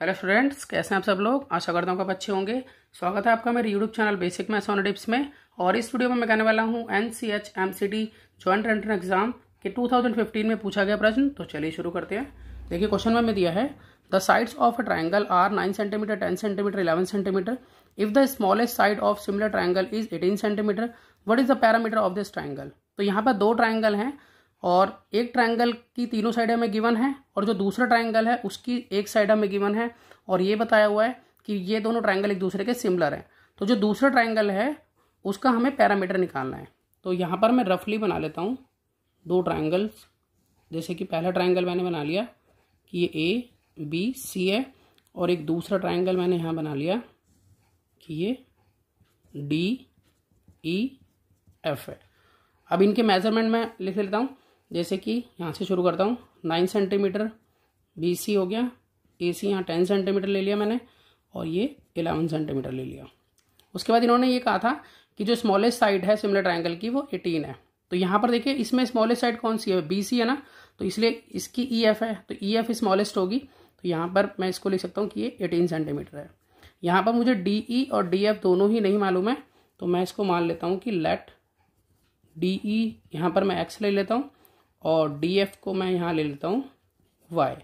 hello students कैसे हैं आप सब लोग आशा करता हूँ आप अच्छे होंगे स्वागत है आपका मेरे YouTube channel basic maths on dips में और इस वीडियो में मैं कहने वाला हूँ N C H M C T joint entrance exam के 2015 में पूछा गया प्रश्न तो चलिए शुरू करते हैं देखिए क्वेश्चन में दिया है the sides of a triangle are nine centimetre ten centimetre eleven centimetre if the smallest side of similar triangle is eighteen centimetre what is the parameter of this triangle तो यहाँ पर दो ट्राइंगल हैं और एक ट्राइंगल की तीनों side हमें गिवन है और जो दूसरा ट्राइंगल है उसकी एक साइड हमें गिवन है और ये बताया हुआ है कि ये दोनों ट्राइंगल एक दूसरे के सिमिलर हैं तो जो दूसरा ट्राइंगल है उसका हमें पैरामीटर निकालना है तो यहाँ पर मैं रफली बना लेता हूँ दो ट्राइंगल्स जैसे कि पहला ट्राइंगल मैंने बना लिया कि ये ए बी सी है और एक दूसरा ट्राइंगल मैंने यहाँ बना लिया कि ये डी ई एफ है अब इनके मेजरमेंट मैं लिख लेता हूँ जैसे कि यहाँ से शुरू करता हूँ नाइन सेंटीमीटर बी सी हो गया ए सी यहाँ टेन सेंटीमीटर ले लिया मैंने और ये एलेवन सेंटीमीटर ले लिया उसके बाद इन्होंने ये कहा था कि जो स्मॉलेस्ट साइड है सिमिलर ट्राइंगल की वो एटीन है तो यहाँ पर देखिए इसमें स्मॉलेस्ट साइड कौन सी है बी सी है ना तो इसलिए इसकी ई e एफ है तो ई एफ स्मॉलेस्ट होगी तो यहाँ पर मैं इसको लिख सकता हूँ कि ये एटीन सेंटीमीटर है यहाँ पर मुझे डी ई e और डी एफ दोनों ही नहीं मालूम है तो मैं इसको मान लेता हूँ कि लेट डी ई यहाँ पर मैं एक्स ले लेता हूँ और डी एफ को मैं यहाँ ले लेता हूँ वाई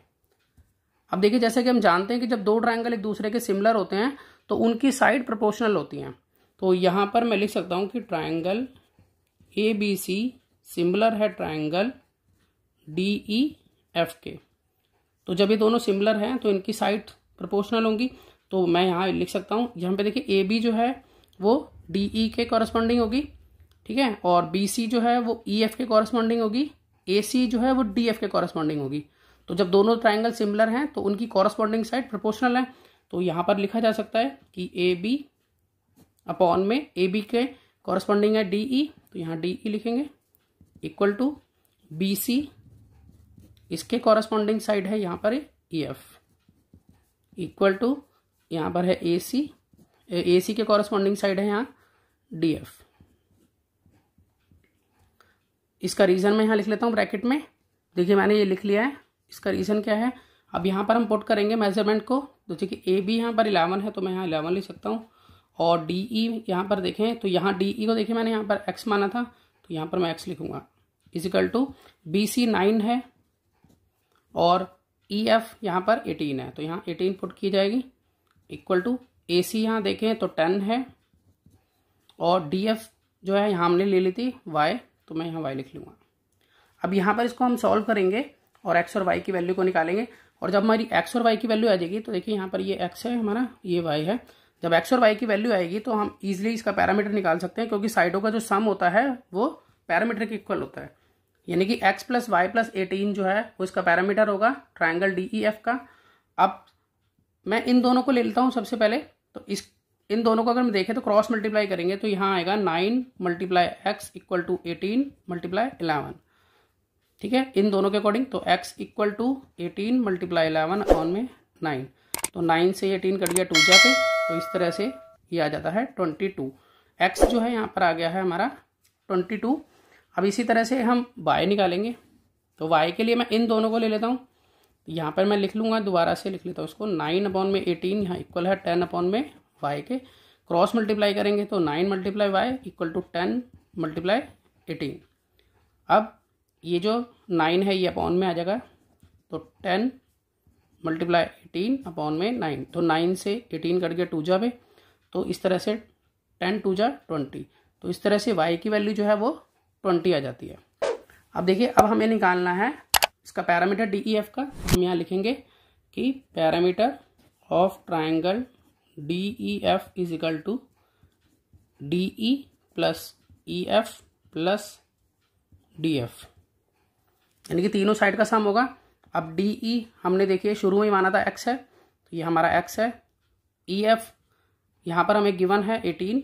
अब देखिए जैसे कि हम जानते हैं कि जब दो ट्राइंगल एक दूसरे के सिमिलर होते हैं तो उनकी साइड प्रोपोर्शनल होती हैं तो यहाँ पर मैं लिख सकता हूँ कि triangle A B C similar है ट्राइंगल डी ई एफ के तो जब ये दोनों सिमिलर हैं तो इनकी साइड प्रोपोर्शनल होंगी तो मैं यहाँ लिख सकता हूँ यहाँ पे देखिए ए बी जो है वो डी ई e के कॉरस्पॉन्डिंग होगी ठीक है और बी सी जो है वो ई e, एफ के कॉरस्पॉन्डिंग होगी ए सी जो है वो डी एफ के कॉरस्पॉन्डिंग होगी तो जब दोनों ट्राइंगल सिमिलर हैं तो उनकी कॉरस्पॉन्डिंग साइड प्रपोर्शनल है तो यहाँ पर लिखा जा सकता है कि ए बी अपॉन में ए बी के कॉरस्पॉन्डिंग है डी ई e, तो यहाँ डी ई e लिखेंगे इक्वल टू बी सी इसके कॉरस्पॉन्डिंग साइड है यहाँ पर ई एफ इक्वल टू यहाँ पर है ए सी ए सी के कॉरस्पॉन्डिंग साइड है यहाँ डी एफ इसका रीज़न मैं यहाँ लिख लेता हूँ ब्रैकेट में देखिए मैंने ये लिख लिया है इसका रीज़न क्या है अब यहाँ पर हम पुट करेंगे मेजरमेंट को तो देखिए ए बी यहाँ पर इलेवन है तो मैं यहाँ इलेवन लिख सकता हूँ और डी ई e यहाँ पर देखें तो यहाँ डी ई e को देखिए मैंने यहाँ पर एक्स माना था तो यहाँ पर मैं एक्स लिखूँगा equal to B C nine है और ई e, एफ यहाँ पर एटीन है तो यहाँ एटीन पुट की जाएगी इक्वल टू ए सी यहाँ देखें तो टेन है और डी एफ जो है यहाँ हमने ले ली थी वाई तो मैं यहाँ वाई लिख लूँगा अब यहाँ पर इसको हम सॉल्व करेंगे और एक्स और वाई की वैल्यू को निकालेंगे और जब हमारी एक्स और वाई की वैल्यू आ जाएगी तो देखिए यहाँ पर ये एक्स है हमारा ये वाई है जब एक्स और वाई की वैल्यू आएगी तो हम इजिली इसका पैरामीटर निकाल सकते हैं क्योंकि साइडों का जो सम होता है वो पैरामीटर के इक्वल होता है यानी कि x plus Y plus eighteen जो है वो इसका पैरामीटर होगा ट्राइंगल डी ई एफ का अब मैं इन दोनों को ले लेता हूँ सबसे पहले तो इस इन दोनों को अगर हम देखें तो क्रॉस मल्टीप्लाई करेंगे तो यहाँ आएगा nine multiply X equal to eighteen multiply eleven ठीक है इन दोनों के अकॉर्डिंग तो X equal to eighteen multiply eleven on में नाइन तो नाइन से एटीन कट गया टू जा तो इस तरह से ये आ जाता है ट्वेंटी टू एक्स जो है यहाँ पर आ गया है हमारा ट्वेंटी टू अब इसी तरह से हम वाई निकालेंगे तो वाई के लिए मैं इन दोनों को ले लेता हूँ यहाँ पर मैं लिख लूँगा दोबारा से लिख लेता हूँ उसको नाइन अपॉन में एटीन यहाँ इक्वल है टेन अपॉन में वाई के क्रॉस मल्टीप्लाई करेंगे तो nine multiply Y equal to ten multiply eighteen अब ये जो नाइन है ये अपॉन में आ जाएगा तो टेन मल्टीप्लाई एटीन अपॉन में नाइन तो नाइन से एटीन कट गया टू जा में तो इस तरह से टेन टू जा ट्वेंटी तो इस तरह से वाई की वैल्यू जो है वो ट्वेंटी आ जाती है अब देखिए अब हमें निकालना है इसका पैरामीटर डी ई एफ का हम यहाँ लिखेंगे कि parameter of triangle D E F is equal to D E plus E F plus D F यानी कि तीनों साइड का सम होगा अब डी ई e हमने देखिए शुरू में ही माना था एक्स है तो ये हमारा एक्स है ई e एफ यहाँ पर हमें गिवन है एटीन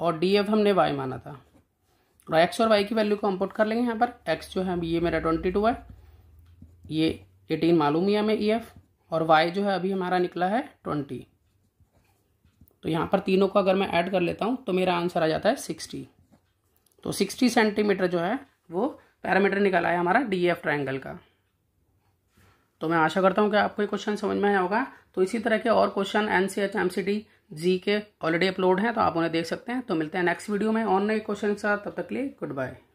और डी एफ हमने वाई माना था और एक्स और वाई की वैल्यू को हम पुट कर लेंगे यहाँ पर एक्स जो है ये मेरा ट्वेंटी टू है ये एटीन मालूम ही हमें ई e एफ और वाई जो है अभी हमारा निकला है ट्वेंटी तो यहाँ पर तीनों को अगर मैं ऐड कर लेता हूँ तो मेरा आंसर आ जाता है सिक्सटी तो सिक्सटी सेंटीमीटर जो है वो पैरामीटर निकला है हमारा डी एफ ट्राइंगल का तो मैं आशा करता हूँ कि आपको ये क्वेश्चन समझ में आया होगा तो इसी तरह के और question N C H M C D G के ऑलरेडी अपलोड हैं तो आप उन्हें देख सकते हैं तो मिलते हैं नेक्स्ट वीडियो में और नए क्वेश्चन के साथ तब तक लिए गुड बाय